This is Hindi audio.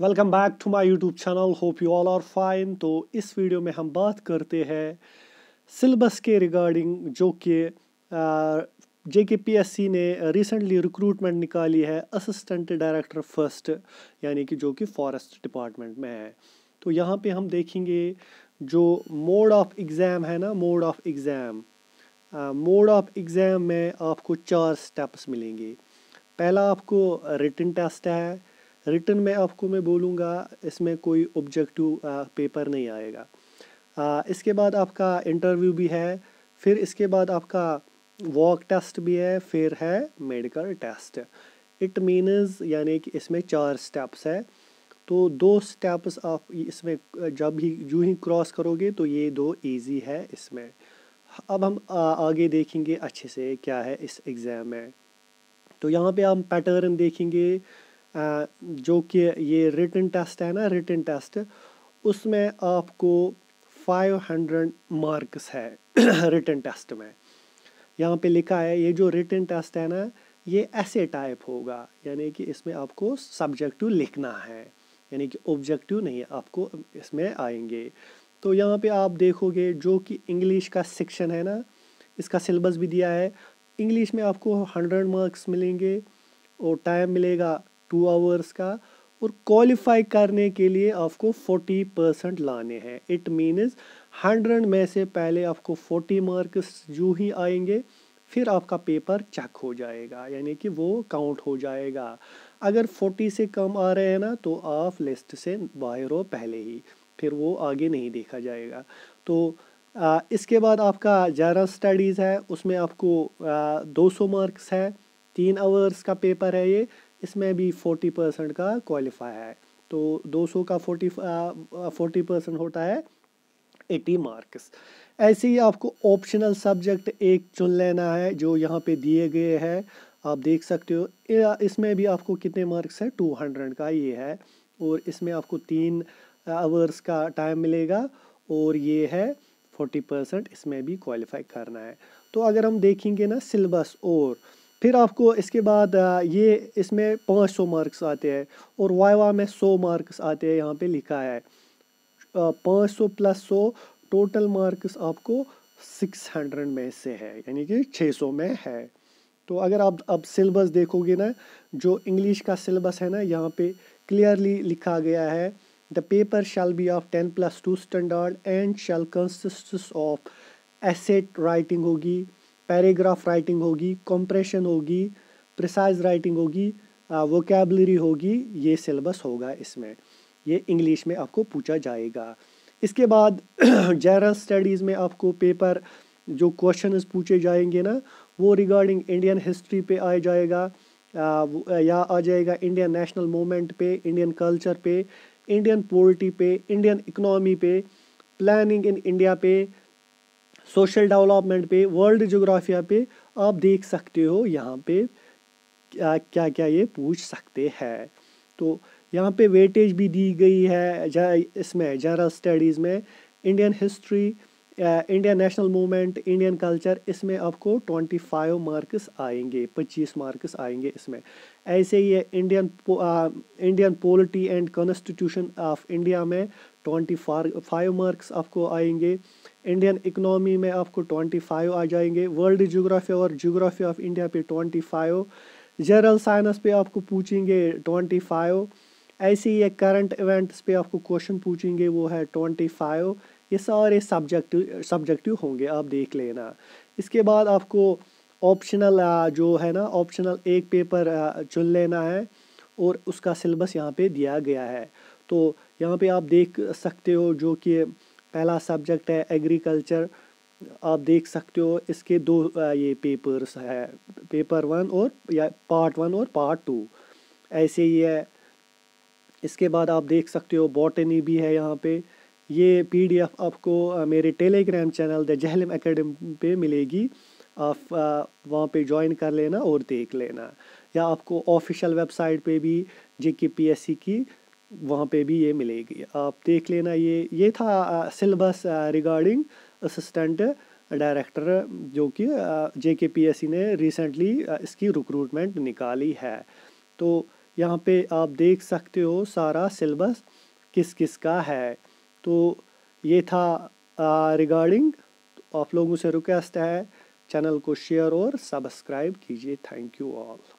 welcome back to my YouTube channel hope you all are fine तो इस वीडियो में हम बात करते हैं सिलेबस के रिगार्डिंग जो कि जे के पी एस सी ने रिसेंटली रिक्रूटमेंट निकाली है असिस्टेंट डायरेक्टर फर्स्ट यानी कि जो कि फॉरेस्ट डिपार्टमेंट में है तो यहाँ पे हम देखेंगे जो मोड ऑफ एग्ज़ाम है ना mode of exam mode of exam में आपको चार स्टेप्स मिलेंगे पहला आपको रिटन टेस्ट है रिटर्न में आपको मैं बोलूँगा इसमें कोई ऑब्जेक्टिव पेपर नहीं आएगा आ, इसके बाद आपका इंटरव्यू भी है फिर इसके बाद आपका वॉक टेस्ट भी है फिर है मेडिकल टेस्ट इट मीनस यानी कि इसमें चार स्टेप्स है तो दो स्टेप्स आप इसमें जब ही जो ही क्रॉस करोगे तो ये दो इजी है इसमें अब हम आगे देखेंगे अच्छे से क्या है इस एग्ज़ाम में तो यहाँ पे हम पैटर्न देखेंगे जो कि ये रिटन टेस्ट है ना रिटन टेस्ट उसमें आपको 500 मार्क्स है रिटन टेस्ट में यहाँ पे लिखा है ये जो रिटन टेस्ट है ना ये ऐसे टाइप होगा यानी कि इसमें आपको सब्जेक्टिव लिखना है यानी कि ऑब्जेक्टिव नहीं आपको इसमें आएंगे तो यहाँ पे आप देखोगे जो कि इंग्लिश का सेक्शन है ना इसका सिलेबस भी दिया है इंग्लिश में आपको हंड्रेड मार्क्स मिलेंगे और टाइम मिलेगा टू आवर्स का और क्वालिफाई करने के लिए आपको फोर्टी परसेंट लाने हैं इट मीनस हंड्रेड में से पहले आपको फोर्टी मार्क्स जो ही आएंगे फिर आपका पेपर चेक हो जाएगा यानी कि वो काउंट हो जाएगा अगर फोर्टी से कम आ रहे हैं ना तो आप लिस्ट से बाहर हो पहले ही फिर वो आगे नहीं देखा जाएगा तो आ, इसके बाद आपका जनरल स्टडीज़ है उसमें आपको दो सौ मार्क्स है तीन आवर्स का पेपर है ये इसमें भी फोर्टी परसेंट का क्वालिफाई है तो दो सौ का फोर्टी फोर्टी परसेंट होता है एटी मार्क्स ऐसे ही आपको ऑप्शनल सब्जेक्ट एक चुन लेना है जो यहाँ पे दिए गए हैं आप देख सकते हो इसमें भी आपको कितने मार्क्स है टू हंड्रेड का ये है और इसमें आपको तीन आवर्स का टाइम मिलेगा और ये है फोर्टी परसेंट इसमें भी क्वालिफाई करना है तो अगर हम देखेंगे ना सिलेबस और फिर आपको इसके बाद ये इसमें पाँच सौ मार्क्स आते हैं और वाइवा में सौ मार्क्स आते हैं यहाँ पे लिखा है पाँच सौ प्लस सौ टोटल मार्क्स आपको सिक्स हंड्रेड में से है यानी कि छः सौ में है तो अगर आप अब सिलेबस देखोगे ना जो इंग्लिश का सिलेबस है ना यहाँ पे क्लियरली लिखा गया है the paper shall be of ten plus two standard and shall consist of essay writing होगी पैराग्राफ राइटिंग होगी कंप्रेशन होगी प्रिसाइज राइटिंग होगी वोकेबलरी होगी ये सिलेबस होगा इसमें ये इंग्लिश में आपको पूछा जाएगा इसके बाद जनरल स्टडीज़ में आपको पेपर जो क्वेश्चन पूछे जाएंगे ना वो रिगार्डिंग इंडियन हिस्ट्री पे आ जाएगा या आ जाएगा इंडियन नेशनल मोमेंट पे इंडियन कल्चर पे इंडियन पॉलिटी पे इंडियन इकनॉमी पे प्लानिंग इन इंडिया पे सोशल डेवलपमेंट पे वर्ल्ड जोग्राफिया पे आप देख सकते हो यहाँ पे क्या क्या क्या ये पूछ सकते हैं तो यहाँ पे वेटेज भी दी गई है जा, इसमें जनरल स्टडीज़ में Indian history Indian national movement Indian culture इसमें आपको ट्वेंटी फाइव मार्क्स आएंगे पच्चीस मार्क्स आएंगे इसमें ऐसे ही Indian Indian polity and constitution of India में ट्वेंटी फाइव मार्क्स आपको आएंगे इंडियन इकनॉमी में आपको ट्वेंटी फाइव आ जाएंगे वर्ल्ड जोग्राफी और जोग्राफी ऑफ इंडिया पे ट्वेंटी फाइव जनरल साइंस पे आपको पूछेंगे ट्वेंटी फाइव ऐसे ही करंट इवेंट्स पे आपको क्वेश्चन पूछेंगे वो है ट्वेंटी फाइव ये सारे सब्जेक्टिव सब्जेक्टिव होंगे आप देख लेना इसके बाद आपको ऑप्शनल जो है ना ऑप्शनल एक पेपर चुन लेना है और उसका सिलेबस यहाँ पे दिया गया है तो यहाँ पे आप देख सकते हो जो कि पहला सब्जेक्ट है एग्रीकल्चर आप देख सकते हो इसके दो ये पेपर्स है पेपर वन और या पार्ट वन और पार्ट टू ऐसे ही है इसके बाद आप देख सकते हो बॉटनी भी है यहाँ पे ये पीडीएफ आपको मेरे Telegram channel the Jhelum academy पे मिलेगी आप वहाँ पे ज्वाइन कर लेना और देख लेना या आपको ऑफिशियल वेबसाइट पे भी जे पी एस सी की वहाँ पे भी ये मिलेगी आप देख लेना ये ये था सिलेबस रिगार्डिंग असिस्टेंट डायरेक्टर जो कि जे के पी एस सी ने रिसेंटली इसकी रिक्रूटमेंट निकाली है तो यहाँ पे आप देख सकते हो सारा सिलेबस किस किस का है तो ये था रिगार्डिंग तो आप लोगों से रिक्वेस्ट है चैनल को शेयर और सब्सक्राइब कीजिए थैंक यू ऑल